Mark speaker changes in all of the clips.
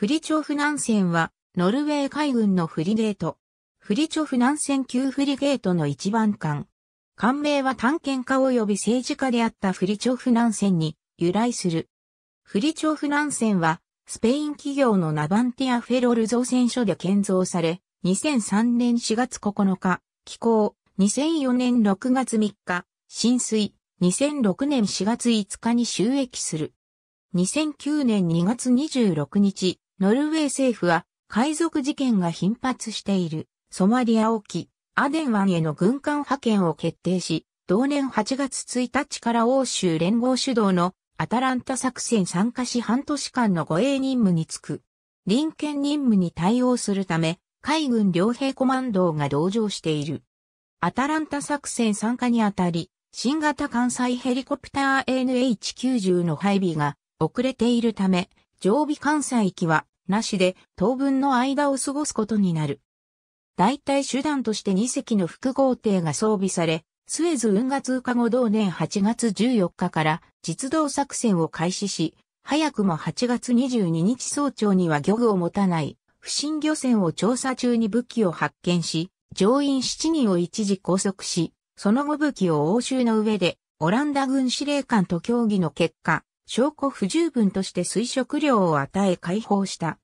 Speaker 1: フリチョフ南線は、ノルウェー海軍のフリゲート。フリチョフ南線級フリゲートの一番艦。艦名は探検家及び政治家であったフリチョフ南線に由来する。フリチョフ南線は、スペイン企業のナバンティアフェロル造船所で建造され、2003年4月9日、寄港、2004年6月3日、浸水、2006年4月5日に収益する。2009年2月26日、ノルウェー政府は海賊事件が頻発しているソマリア沖アデン湾への軍艦派遣を決定し、同年8月1日から欧州連合主導のアタランタ作戦参加し半年間の護衛任務に就く。臨検任務に対応するため、海軍両兵コマンドが同乗している。アタランタ作戦参加にあたり、新型艦載ヘリコプター NH90 の配備が遅れているため、常備艦載機はなしで当分の間を過ごすことになる。代替手段として2隻の複合艇が装備され、スエズ運河通過後同年8月14日から実動作戦を開始し、早くも8月22日早朝には漁具を持たない不審漁船を調査中に武器を発見し、乗員7人を一時拘束し、その後武器を押収の上で、オランダ軍司令官と協議の結果、証拠不十分として水食料を与え解放した。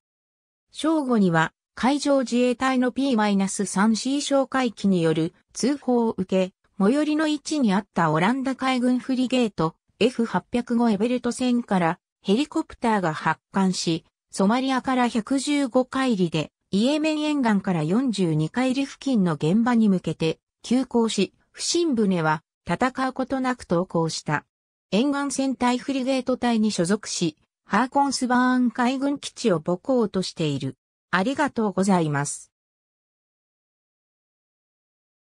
Speaker 1: 正午には海上自衛隊の P-3C 哨戒機による通報を受け、最寄りの位置にあったオランダ海軍フリゲート F805 エベルト船からヘリコプターが発艦し、ソマリアから115海里でイエメン沿岸から42海里付近の現場に向けて急行し、不審船は戦うことなく投降した。沿岸戦隊フリゲート隊に所属し、ハーコンスバーン海軍基地を母校としている。ありがとうございます。